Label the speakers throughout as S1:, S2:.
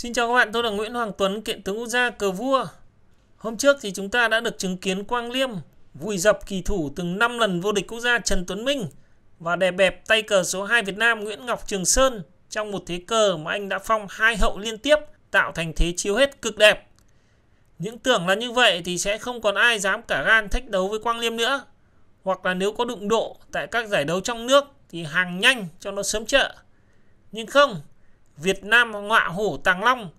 S1: Xin chào các bạn, tôi là Nguyễn Hoàng Tuấn, kiện tướng quốc gia cờ vua. Hôm trước thì chúng ta đã được chứng kiến Quang Liêm vùi dập kỳ thủ từng 5 lần vô địch quốc gia Trần Tuấn Minh và đè bẹp tay cờ số 2 Việt Nam Nguyễn Ngọc Trường Sơn trong một thế cờ mà anh đã phong hai hậu liên tiếp tạo thành thế chiếu hết cực đẹp. Những tưởng là như vậy thì sẽ không còn ai dám cả gan thách đấu với Quang Liêm nữa. Hoặc là nếu có đụng độ tại các giải đấu trong nước thì hàng nhanh cho nó sớm trợ. Nhưng không, Việt Nam ngọa hổ tàng long,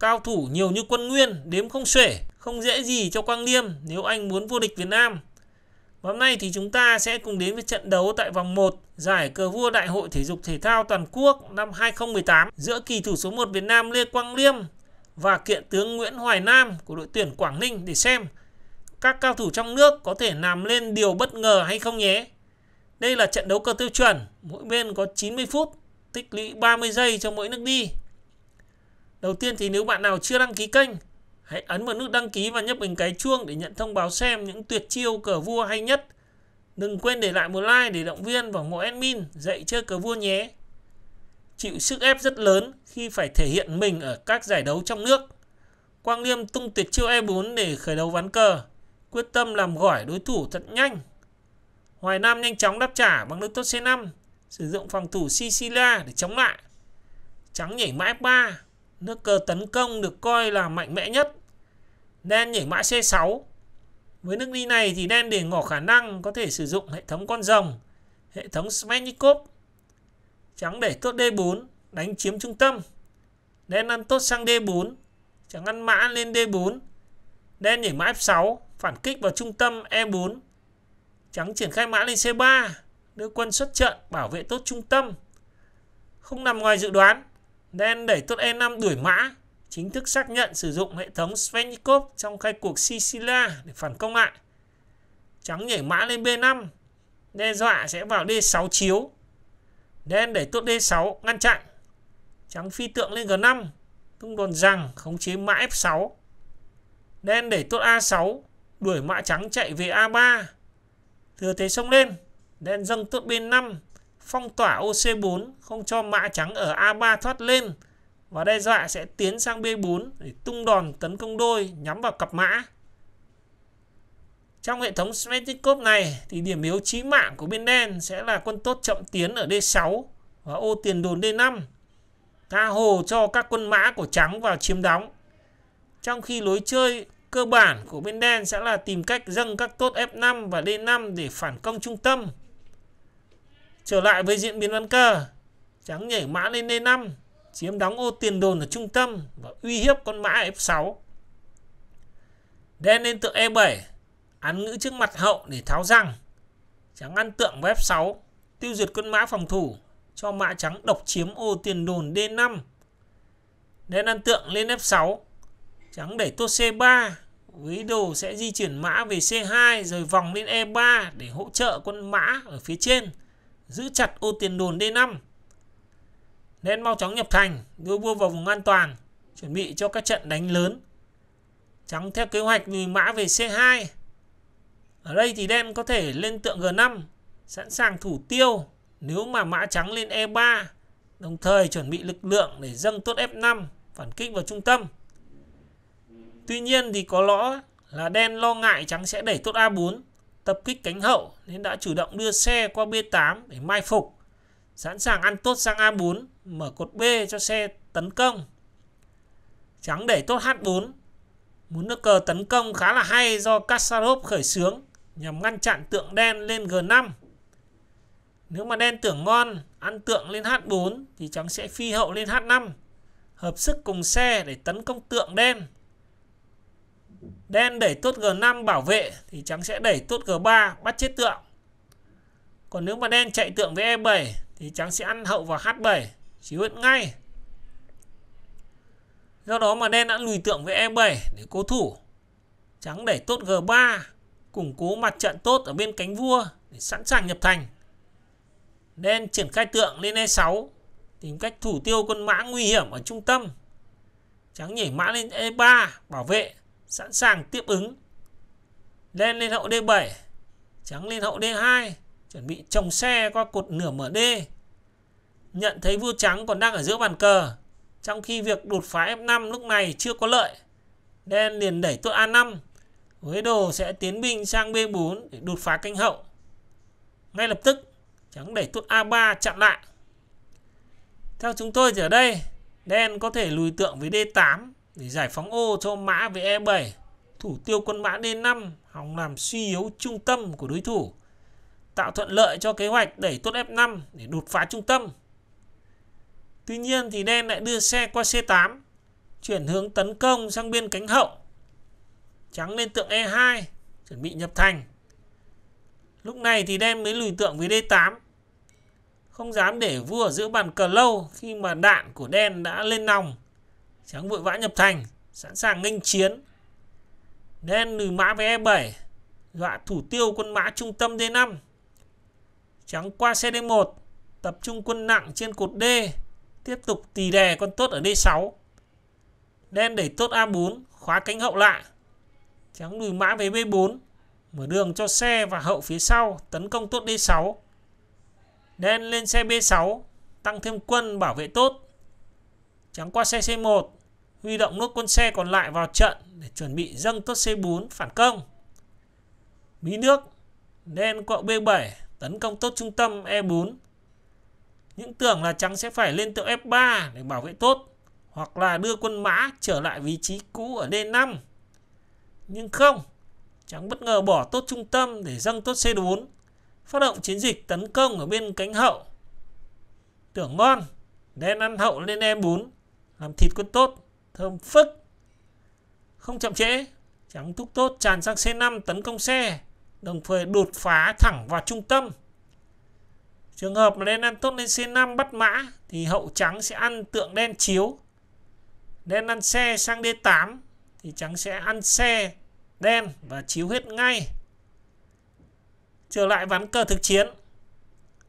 S1: cao thủ nhiều như quân nguyên, đếm không xuể, không dễ gì cho Quang Liêm nếu anh muốn vô địch Việt Nam. Và hôm nay thì chúng ta sẽ cùng đến với trận đấu tại vòng 1 giải cờ vua Đại hội Thể dục Thể thao Toàn quốc năm 2018 giữa kỳ thủ số 1 Việt Nam Lê Quang Liêm và kiện tướng Nguyễn Hoài Nam của đội tuyển Quảng Ninh để xem các cao thủ trong nước có thể làm lên điều bất ngờ hay không nhé. Đây là trận đấu cờ tiêu chuẩn, mỗi bên có 90 phút tích lũy 30 giây cho mỗi nước đi. Đầu tiên thì nếu bạn nào chưa đăng ký kênh, hãy ấn vào nút đăng ký và nhấp bình cái chuông để nhận thông báo xem những tuyệt chiêu cờ vua hay nhất. Đừng quên để lại một like để động viên và mỗi admin dạy chơi cờ vua nhé. Chịu sức ép rất lớn khi phải thể hiện mình ở các giải đấu trong nước. Quang Liêm tung tuyệt chiêu E4 để khởi đầu ván cờ, quyết tâm làm gỏi đối thủ thật nhanh. Hoài Nam nhanh chóng đáp trả bằng nước tốt C5 Sử dụng phòng thủ Sicilia để chống lại. Trắng nhảy mã F3. Nước cờ tấn công được coi là mạnh mẽ nhất. Đen nhảy mã C6. Với nước đi này thì đen để ngỏ khả năng có thể sử dụng hệ thống con rồng, hệ thống Smetnikov. Trắng để tốt D4, đánh chiếm trung tâm. Đen ăn tốt sang D4, trắng ăn mã lên D4. Đen nhảy mã F6, phản kích vào trung tâm E4. Trắng triển khai mã lên C3, đưa quân xuất trận bảo vệ tốt trung tâm. Không nằm ngoài dự đoán, nên đẩy tốt E5 đuổi mã, chính thức xác nhận sử dụng hệ thống Svenikov trong khai cuộc Sicilia để phản công lại. Trắng nhảy mã lên B5, đe dọa sẽ vào D6 chiếu. Đen đẩy tốt D6 ngăn chặn. Trắng phi tượng lên G5, tung đồn rằng khống chế mã F6. Đen đẩy tốt A6, đuổi mã trắng chạy về A3. Thừa thế xông lên, Đen dâng tốt bên 5 phong tỏa OC4 không cho mã trắng ở A3 thoát lên và đe dọa sẽ tiến sang B4 để tung đòn tấn công đôi nhắm vào cặp mã. Trong hệ thống Svetnikov này thì điểm yếu chí mạng của bên đen sẽ là quân tốt chậm tiến ở D6 và ô tiền đồn D5 tha hồ cho các quân mã của trắng vào chiếm đóng. Trong khi lối chơi cơ bản của bên đen sẽ là tìm cách dâng các tốt F5 và D5 để phản công trung tâm. Trở lại với diễn biến bán cờ, trắng nhảy mã lên D5, chiếm đóng ô tiền đồn ở trung tâm và uy hiếp con mã F6. Đen lên tượng E7, ăn ngữ trước mặt hậu để tháo răng. Trắng ăn tượng F6, tiêu diệt con mã phòng thủ, cho mã trắng độc chiếm ô tiền đồn D5. Đen ăn tượng lên F6, trắng đẩy tốt C3, với đồ sẽ di chuyển mã về C2 rồi vòng lên E3 để hỗ trợ quân mã ở phía trên giữ chặt ô tiền đồn D5. Nên mau chóng nhập thành, đưa vua vào vùng an toàn, chuẩn bị cho các trận đánh lớn. Trắng theo kế hoạch lùi mã về C2. Ở đây thì đen có thể lên tượng G5, sẵn sàng thủ tiêu nếu mà mã trắng lên E3, đồng thời chuẩn bị lực lượng để dâng tốt F5 phản kích vào trung tâm. Tuy nhiên thì có lõ là đen lo ngại trắng sẽ đẩy tốt A4 tập kích cánh hậu nên đã chủ động đưa xe qua B8 để mai phục, sẵn sàng ăn tốt sang A4, mở cột B cho xe tấn công. Trắng để tốt H4, muốn nước cờ tấn công khá là hay do Kasparov khởi xướng nhằm ngăn chặn tượng đen lên G5. Nếu mà đen tưởng ngon, ăn tượng lên H4 thì trắng sẽ phi hậu lên H5, hợp sức cùng xe để tấn công tượng đen Đen đẩy tốt G5 bảo vệ thì trắng sẽ đẩy tốt G3 bắt chết tượng. Còn nếu mà đen chạy tượng với E7 thì trắng sẽ ăn hậu vào H7, chiếu hết ngay. Do đó mà đen đã lùi tượng với E7 để cố thủ. Trắng đẩy tốt G3, củng cố mặt trận tốt ở bên cánh vua để sẵn sàng nhập thành. Đen triển khai tượng lên E6, tìm cách thủ tiêu quân mã nguy hiểm ở trung tâm. Trắng nhảy mã lên E3 bảo vệ sẵn sàng tiếp ứng đen lên hậu D7 trắng lên hậu D2 chuẩn bị trồng xe qua cột nửa mở D nhận thấy vua trắng còn đang ở giữa bàn cờ trong khi việc đột phá F5 lúc này chưa có lợi đen liền đẩy tuốt A5 với đồ sẽ tiến binh sang B4 để đột phá canh hậu ngay lập tức trắng đẩy tuốt A3 chặn lại theo chúng tôi thì ở đây đen có thể lùi tượng với D8 để giải phóng ô cho mã về E7 thủ tiêu quân mã D5 hòng làm suy yếu trung tâm của đối thủ tạo thuận lợi cho kế hoạch đẩy tốt F5 để đột phá trung tâm Tuy nhiên thì đen lại đưa xe qua C8 chuyển hướng tấn công sang bên cánh hậu trắng lên tượng E2 chuẩn bị nhập thành lúc này thì đen mới lùi tượng với D8 không dám để vua giữ bàn cờ lâu khi mà đạn của đen đã lên nòng trắng vội vã nhập thành sẵn sàng nghênh chiến đen lùi mã về e7 dọa thủ tiêu quân mã trung tâm d5 trắng qua cd1 tập trung quân nặng trên cột d tiếp tục tì đè con tốt ở d6 đen đẩy tốt a4 khóa cánh hậu lại trắng lùi mã về b4 mở đường cho xe và hậu phía sau tấn công tốt d6 đen lên xe b6 tăng thêm quân bảo vệ tốt trắng qua xe c1 huy động nước quân xe còn lại vào trận để chuẩn bị dâng tốt C4 phản công. Mỹ nước đen quậu B7 tấn công tốt trung tâm E4. Những tưởng là trắng sẽ phải lên tượng F3 để bảo vệ tốt hoặc là đưa quân mã trở lại vị trí cũ ở D5. Nhưng không, trắng bất ngờ bỏ tốt trung tâm để dâng tốt C4, phát động chiến dịch tấn công ở bên cánh hậu. Tưởng ngon, đen ăn hậu lên E4, làm thịt quân tốt. Thơm phức Không chậm trễ Trắng thúc tốt tràn sang C5 tấn công xe Đồng thời đột phá thẳng vào trung tâm Trường hợp mà đen ăn tốt lên C5 bắt mã Thì hậu trắng sẽ ăn tượng đen chiếu Đen ăn xe sang D8 Thì trắng sẽ ăn xe đen và chiếu hết ngay Trở lại ván cờ thực chiến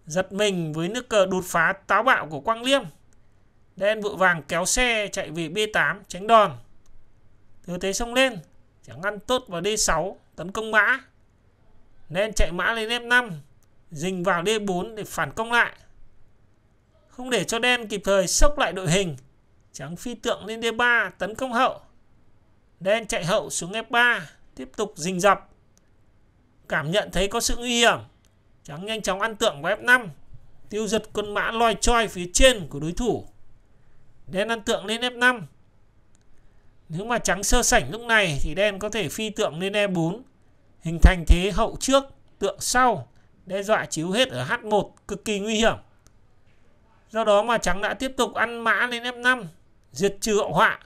S1: Giật mình với nước cờ đột phá táo bạo của Quang Liêm Đen vội vàng kéo xe chạy về B8 tránh đòn. Thừa thế xông lên, chả ngăn tốt vào D6 tấn công mã. Đen chạy mã lên F5, dình vào D4 để phản công lại. Không để cho đen kịp thời sốc lại đội hình, trắng phi tượng lên D3 tấn công hậu. Đen chạy hậu xuống F3, tiếp tục dình dập, Cảm nhận thấy có sự nguy hiểm, trắng nhanh chóng ăn tượng vào F5, tiêu giật quân mã loi choi phía trên của đối thủ. Đen ăn tượng lên F5. Nếu mà trắng sơ sảnh lúc này thì đen có thể phi tượng lên E4. Hình thành thế hậu trước, tượng sau. Đe dọa chiếu hết ở H1 cực kỳ nguy hiểm. Do đó mà trắng đã tiếp tục ăn mã lên F5. Diệt trừ hậu họa.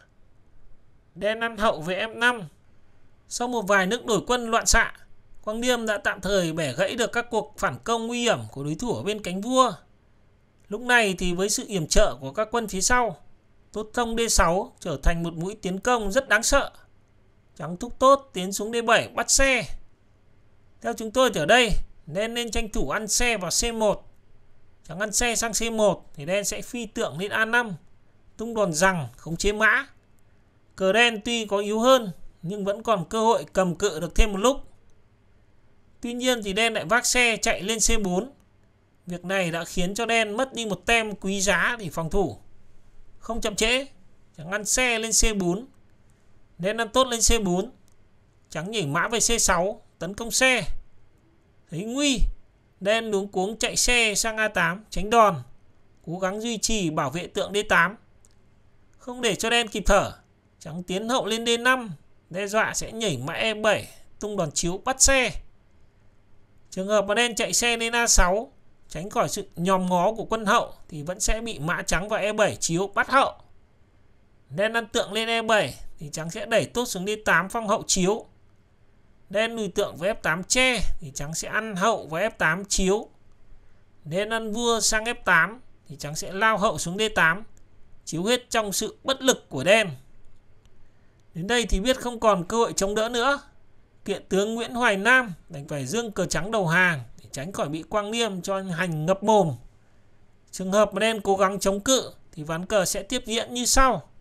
S1: Đen ăn hậu về F5. Sau một vài nước đổi quân loạn xạ. Quang Điêm đã tạm thời bẻ gãy được các cuộc phản công nguy hiểm của đối thủ ở bên cánh vua. Lúc này thì với sự yểm trợ của các quân phía sau, Tốt thông D6 trở thành một mũi tiến công rất đáng sợ. Trắng thúc tốt tiến xuống D7 bắt xe. Theo chúng tôi ở đây nên nên tranh thủ ăn xe vào C1. Trắng ăn xe sang C1 thì đen sẽ phi tượng lên A5. Tung đòn rằng khống chế mã. Cờ đen tuy có yếu hơn nhưng vẫn còn cơ hội cầm cự được thêm một lúc. Tuy nhiên thì đen lại vác xe chạy lên C4. Việc này đã khiến cho đen mất đi một tem quý giá để phòng thủ không chậm trễ chẳng ăn xe lên C4 nên ăn tốt lên C4 trắng nhảy mã về C6 tấn công xe thấy nguy đen luống cuống chạy xe sang A8 tránh đòn cố gắng duy trì bảo vệ tượng D8 không để cho đen kịp thở trắng tiến hậu lên D5 đe dọa sẽ nhảy mã E7 tung đòn chiếu bắt xe trường hợp mà đen chạy xe lên A6 tránh khỏi sự nhòm ngó của quân hậu thì vẫn sẽ bị mã trắng và E7 chiếu bắt hậu. Đen ăn tượng lên E7 thì trắng sẽ đẩy tốt xuống D8 phong hậu chiếu. Đen lùi tượng với F8 che thì trắng sẽ ăn hậu và F8 chiếu. Đen ăn vua sang F8 thì trắng sẽ lao hậu xuống D8 chiếu hết trong sự bất lực của đen. Đến đây thì biết không còn cơ hội chống đỡ nữa. Kiện tướng Nguyễn Hoài Nam đành phải dương cờ trắng đầu hàng tránh khỏi bị quang niêm cho anh hành ngập mồm. Trường hợp mà đen cố gắng chống cự thì ván cờ sẽ tiếp diễn như sau.